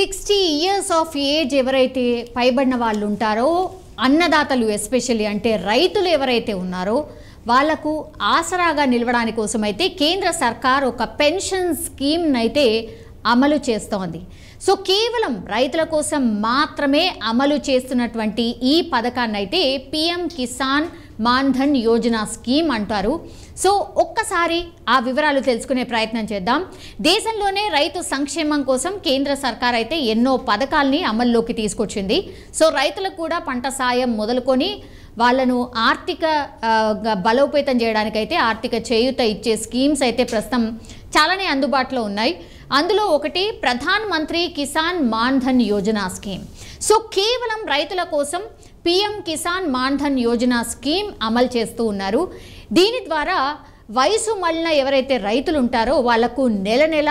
sixty years of age ఎవరైతే పైబడిన వాళ్ళు ఉంటారో అన్నదాతలు ఎస్పెషల్లీ అంటే రైతులు ఎవరైతే ఉన్నారో వాళ్లకు ఆసరాగా నిలవడాని కోసమైతే కేంద్ర సర్కార్ ఒక పెన్షన్ స్కీమ్నైతే అమలు చేస్తోంది సో కేవలం రైతుల కోసం మాత్రమే అమలు చేస్తున్నటువంటి ఈ పథకాన్ని అయితే పిఎం కిసాన్ మాన్ధన్ యోజన స్కీమ్ అంటారు సో ఒక్కసారి ఆ వివరాలు తెలుసుకునే ప్రయత్నం చేద్దాం దేశంలోనే రైతు సంక్షేమం కోసం కేంద్ర సర్కార్ అయితే ఎన్నో పథకాల్ని అమల్లోకి తీసుకొచ్చింది సో రైతులకు కూడా పంట సాయం మొదలుకొని వాళ్ళను ఆర్థిక బలోపేతం చేయడానికైతే ఆర్థిక చేయుత ఇచ్చే స్కీమ్స్ అయితే ప్రస్తుతం చాలానే అందుబాటులో ఉన్నాయి అందులో ఒకటి ప్రధాన్ మంత్రి కిసాన్ మాన్ధన్ యోజన స్కీమ్ సో కేవలం రైతుల కోసం పీఎం కిసాన్ మాన్ధన్ యోజన స్కీమ్ అమలు చేస్తూ ఉన్నారు దీని ద్వారా వయసు మళ్ళిన ఎవరైతే రైతులు ఉంటారో వాళ్లకు నెల నెల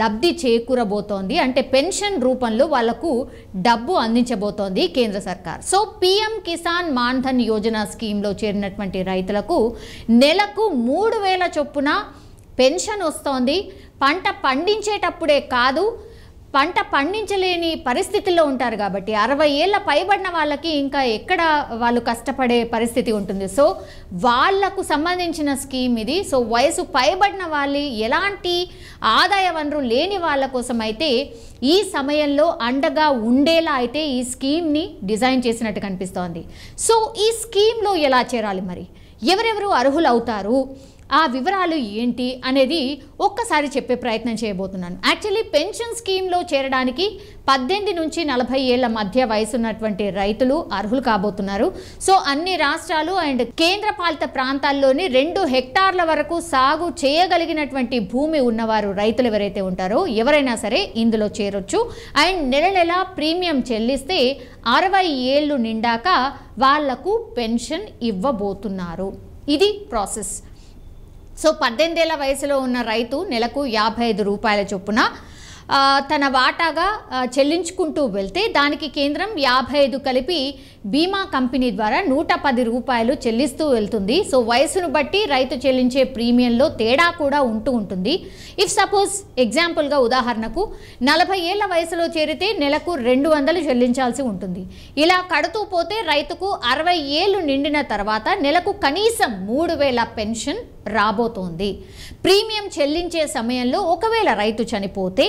లబ్ధి చేకూరబోతోంది అంటే పెన్షన్ రూపంలో వాళ్లకు డబ్బు అందించబోతోంది కేంద్ర సర్కార్ సో పీఎం కిసాన్ మాన్ధన్ యోజన స్కీమ్లో చేరినటువంటి రైతులకు నెలకు మూడు వేల చొప్పున పెన్షన్ వస్తోంది పంట పండించేటప్పుడే కాదు పంట పండించలేని పరిస్థితుల్లో ఉంటారు కాబట్టి అరవై ఏళ్ళ పైబడిన వాళ్ళకి ఇంకా ఎక్కడ వాళ్ళు కష్టపడే పరిస్థితి ఉంటుంది సో వాళ్లకు సంబంధించిన స్కీమ్ ఇది సో వయసు పైబడిన వాళ్ళు ఎలాంటి ఆదాయ వనరు లేని వాళ్ళ కోసం అయితే ఈ సమయంలో అండగా ఉండేలా అయితే ఈ స్కీమ్ని డిజైన్ చేసినట్టు కనిపిస్తోంది సో ఈ స్కీమ్లో ఎలా చేరాలి మరి ఎవరెవరు అర్హులు అవుతారు ఆ వివరాలు ఏంటి అనేది ఒక్కసారి చెప్పే ప్రయత్నం చేయబోతున్నాను యాక్చువల్లీ పెన్షన్ స్కీమ్లో చేరడానికి పద్దెనిమిది నుంచి నలభై ఏళ్ల మధ్య వయసున్నటువంటి రైతులు అర్హులు కాబోతున్నారు సో అన్ని రాష్ట్రాలు అండ్ కేంద్ర పాలిత ప్రాంతాల్లోని రెండు హెక్టార్ల వరకు సాగు చేయగలిగినటువంటి భూమి ఉన్నవారు రైతులు ఎవరైతే ఉంటారో ఎవరైనా సరే ఇందులో చేరొచ్చు అండ్ నెల నెల ప్రీమియం చెల్లిస్తే అరవై ఏళ్ళు నిండాక వాళ్లకు పెన్షన్ ఇవ్వబోతున్నారు ఇది ప్రాసెస్ సో పద్దెనిమిదేళ్ల వయసులో ఉన్న రైతు నెలకు యాభై ఐదు రూపాయల చొప్పున తన వాటాగా చెల్లించుకుంటూ వెళ్తే దానికి కేంద్రం యాభై ఐదు కలిపి బీమా కంపెనీ ద్వారా నూట పది రూపాయలు చెల్లిస్తూ వెళ్తుంది సో వయసును బట్టి రైతు చెల్లించే ప్రీమియంలో తేడా కూడా ఉంటూ ఉంటుంది ఇఫ్ సపోజ్ ఎగ్జాంపుల్గా ఉదాహరణకు నలభై ఏళ్ల వయసులో చేరితే నెలకు రెండు వందలు చెల్లించాల్సి ఉంటుంది ఇలా కడుతూ పోతే రైతుకు అరవై ఏళ్ళు నిండిన తర్వాత నెలకు కనీసం మూడు వేల పెన్షన్ రాబోతోంది ప్రీమియం చెల్లించే సమయంలో ఒకవేళ రైతు చనిపోతే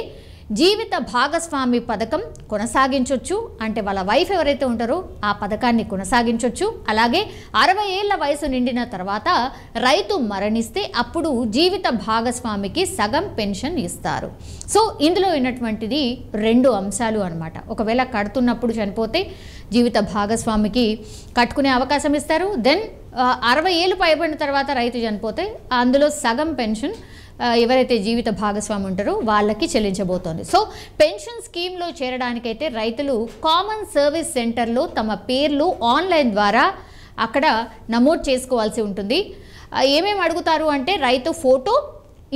జీవిత భాగస్వామి పథకం కొనసాగించవచ్చు అంటే వాళ్ళ వైఫ్ ఎవరైతే ఉంటారో ఆ పథకాన్ని కొనసాగించవచ్చు అలాగే అరవై ఏళ్ల వయసు నిండిన తర్వాత రైతు మరణిస్తే అప్పుడు జీవిత భాగస్వామికి సగం పెన్షన్ ఇస్తారు సో ఇందులో ఉన్నటువంటిది రెండు అంశాలు అనమాట ఒకవేళ కడుతున్నప్పుడు చనిపోతే జీవిత భాగస్వామికి కట్టుకునే అవకాశం ఇస్తారు దెన్ అరవై ఏళ్ళు పైబడిన తర్వాత రైతు చనిపోతే అందులో సగం పెన్షన్ ఎవరైతే జీవిత భాగస్వామి ఉంటారో వాళ్ళకి చెల్లించబోతోంది సో పెన్షన్ స్కీమ్లో చేరడానికైతే రైతులు కామన్ సర్వీస్ సెంటర్లో తమ పేర్లు ఆన్లైన్ ద్వారా అక్కడ నమోదు చేసుకోవాల్సి ఉంటుంది ఏమేమి అడుగుతారు అంటే రైతు ఫోటో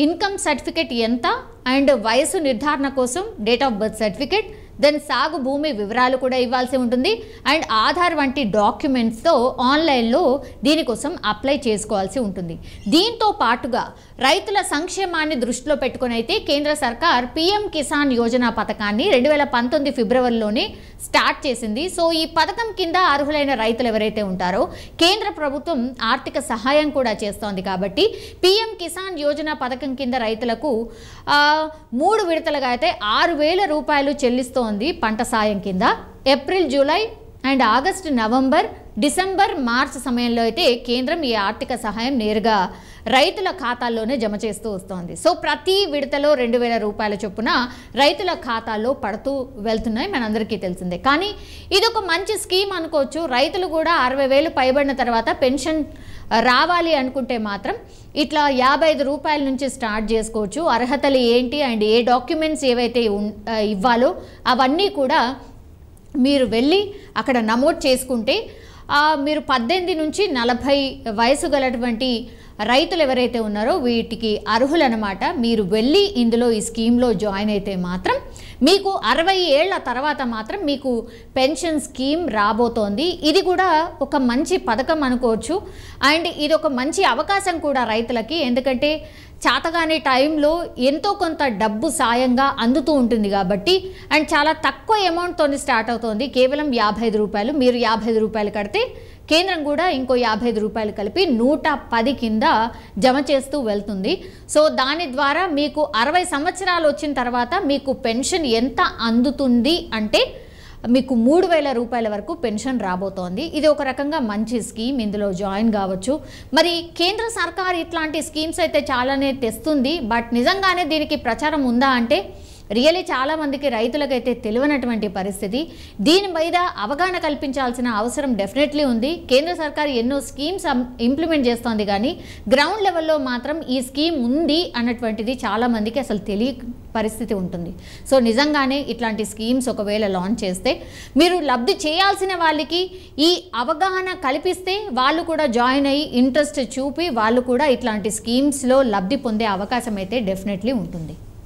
ఇన్కమ్ సర్టిఫికేట్ ఎంత అండ్ వయసు నిర్ధారణ కోసం date of birth certificate then సాగు భూమి వివరాలు కూడా ఇవ్వాల్సి ఉంటుంది అండ్ ఆధార్ వంటి డాక్యుమెంట్స్తో ఆన్లైన్లో దీనికోసం అప్లై చేసుకోవాల్సి ఉంటుంది దీంతో పాటుగా రైతుల సంక్షేమాన్ని దృష్టిలో పెట్టుకుని అయితే కేంద్ర సర్కార్ పీఎం కిసాన్ యోజన పథకాన్ని రెండు వేల పంతొమ్మిది ఫిబ్రవరిలోనే స్టార్ట్ చేసింది సో ఈ పథకం కింద అర్హులైన రైతులు ఎవరైతే ఉంటారో కేంద్ర ప్రభుత్వం ఆర్థిక సహాయం కూడా చేస్తోంది కాబట్టి పీఎం కిసాన్ యోజన పథకం కింద రైతులకు మూడు విడతలుగా అయితే ఆరు వేల రూపాయలు చెల్లిస్తూ వస్తోంది పంట సాయం కింద April July and August November December March సమయంలో అయితే కేంద్రం ఈ ఆర్థిక సహాయం నేరుగా రైతుల ఖాతాల్లోనే జమ చేస్తూ వస్తోంది సో ప్రతి విడతలో రెండు వేల రూపాయల చొప్పున రైతుల ఖాతాల్లో పడుతూ వెళ్తున్నాయి మనందరికీ తెలిసిందే కానీ ఇది ఒక మంచి స్కీమ్ అనుకోవచ్చు రైతులు కూడా అరవై వేలు పైబడిన తర్వాత పెన్షన్ రావాలి అనుకుంటే మాత్రం ఇట్లా యాభై ఐదు రూపాయల నుంచి స్టార్ట్ చేసుకోవచ్చు అర్హతలు ఏంటి అండ్ ఏ డాక్యుమెంట్స్ ఏవైతే ఇవ్వాలో అవన్నీ కూడా మీరు వెళ్ళి అక్కడ నమోదు చేసుకుంటే మీరు పద్దెనిమిది నుంచి నలభై వయసు గలటువంటి రైతులు ఎవరైతే ఉన్నారో వీటికి అర్హులనమాట మీరు వెళ్ళి ఇందులో ఈ స్కీమ్లో జాయిన్ అయితే మాత్రం మీకు అరవై ఏళ్ల తర్వాత మాత్రం మీకు పెన్షన్ స్కీమ్ రాబోతోంది ఇది కూడా ఒక మంచి పథకం అనుకోవచ్చు అండ్ ఇది ఒక మంచి అవకాశం కూడా రైతులకి ఎందుకంటే చేతగానే టైంలో ఎంతో కొంత డబ్బు సాయంగా అందుతూ ఉంటుంది కాబట్టి అండ్ చాలా తక్కువ అమౌంట్తో స్టార్ట్ అవుతుంది కేవలం యాభై రూపాయలు మీరు యాభై రూపాయలు కడితే కేంద్రం కూడా ఇంకో యాభై ఐదు రూపాయలు కలిపి నూట పది కింద జమ చేస్తూ వెళ్తుంది సో దాని ద్వారా మీకు అరవై సంవత్సరాలు వచ్చిన తర్వాత మీకు పెన్షన్ ఎంత అందుతుంది అంటే మీకు మూడు వేల రూపాయల వరకు పెన్షన్ రాబోతోంది ఇది ఒక రకంగా మంచి స్కీమ్ ఇందులో జాయిన్ కావచ్చు మరి కేంద్ర సర్కార్ ఇట్లాంటి స్కీమ్స్ అయితే చాలానే తెస్తుంది బట్ నిజంగానే దీనికి ప్రచారం ఉందా అంటే రియలీ చాలామందికి రైతులకైతే తెలియనటువంటి పరిస్థితి దీని మీద అవగాహన కల్పించాల్సిన అవసరం డెఫినెట్లీ ఉంది కేంద్ర సర్కార్ ఎన్నో స్కీమ్స్ ఇంప్లిమెంట్ చేస్తోంది కానీ గ్రౌండ్ లెవెల్లో మాత్రం ఈ స్కీమ్ ఉంది అన్నటువంటిది చాలామందికి అసలు తెలియ పరిస్థితి ఉంటుంది సో నిజంగానే ఇట్లాంటి స్కీమ్స్ ఒకవేళ లాంచ్ చేస్తే మీరు లబ్ధి చేయాల్సిన వాళ్ళకి ఈ అవగాహన కల్పిస్తే వాళ్ళు కూడా జాయిన్ అయ్యి ఇంట్రెస్ట్ చూపి వాళ్ళు కూడా ఇట్లాంటి స్కీమ్స్లో లబ్ధి పొందే అవకాశం అయితే డెఫినెట్లీ ఉంటుంది